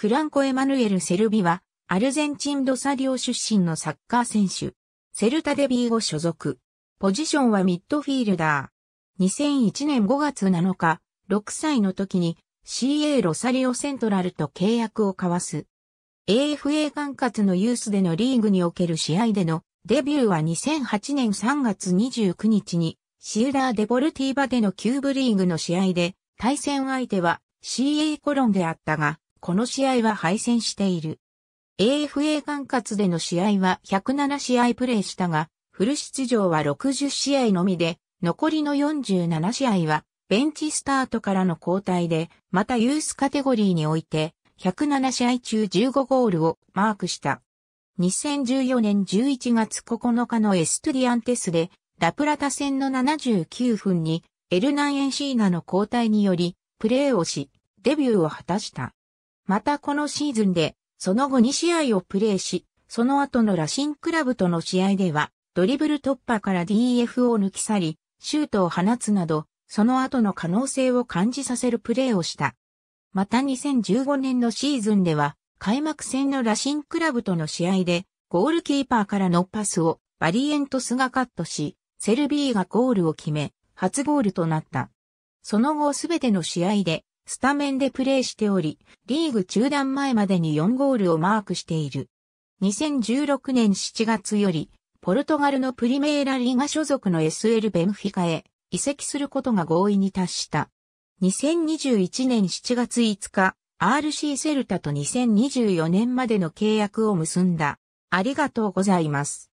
フランコ・エマヌエル・セルビは、アルゼンチン・ロサリオ出身のサッカー選手。セルタ・デビーを所属。ポジションはミッドフィールダー。2001年5月7日、6歳の時に CA ロサリオセントラルと契約を交わす。AFA 管轄のユースでのリーグにおける試合でのデビューは2008年3月29日にシウダー・デボルティーバでのキューブリーグの試合で対戦相手は CA コロンであったが、この試合は敗戦している。AFA 管轄での試合は107試合プレーしたが、フル出場は60試合のみで、残りの47試合は、ベンチスタートからの交代で、またユースカテゴリーにおいて、107試合中15ゴールをマークした。2014年11月9日のエストゥディアンテスで、ラプラタ戦の79分に、エルナンエンシーナの交代により、プレーをし、デビューを果たした。またこのシーズンで、その後2試合をプレーし、その後のラシンクラブとの試合では、ドリブル突破から DF を抜き去り、シュートを放つなど、その後の可能性を感じさせるプレーをした。また2015年のシーズンでは、開幕戦のラシンクラブとの試合で、ゴールキーパーからのパスをバリエントスがカットし、セルビーがゴールを決め、初ゴールとなった。その後すべての試合でスタメンでプレーしており、リーグ中断前までに4ゴールをマークしている。2016年7月より、ポルトガルのプリメーラリーガ所属の SL ベンフィカへ移籍することが合意に達した。2021年7月5日、RC セルタと2024年までの契約を結んだ。ありがとうございます。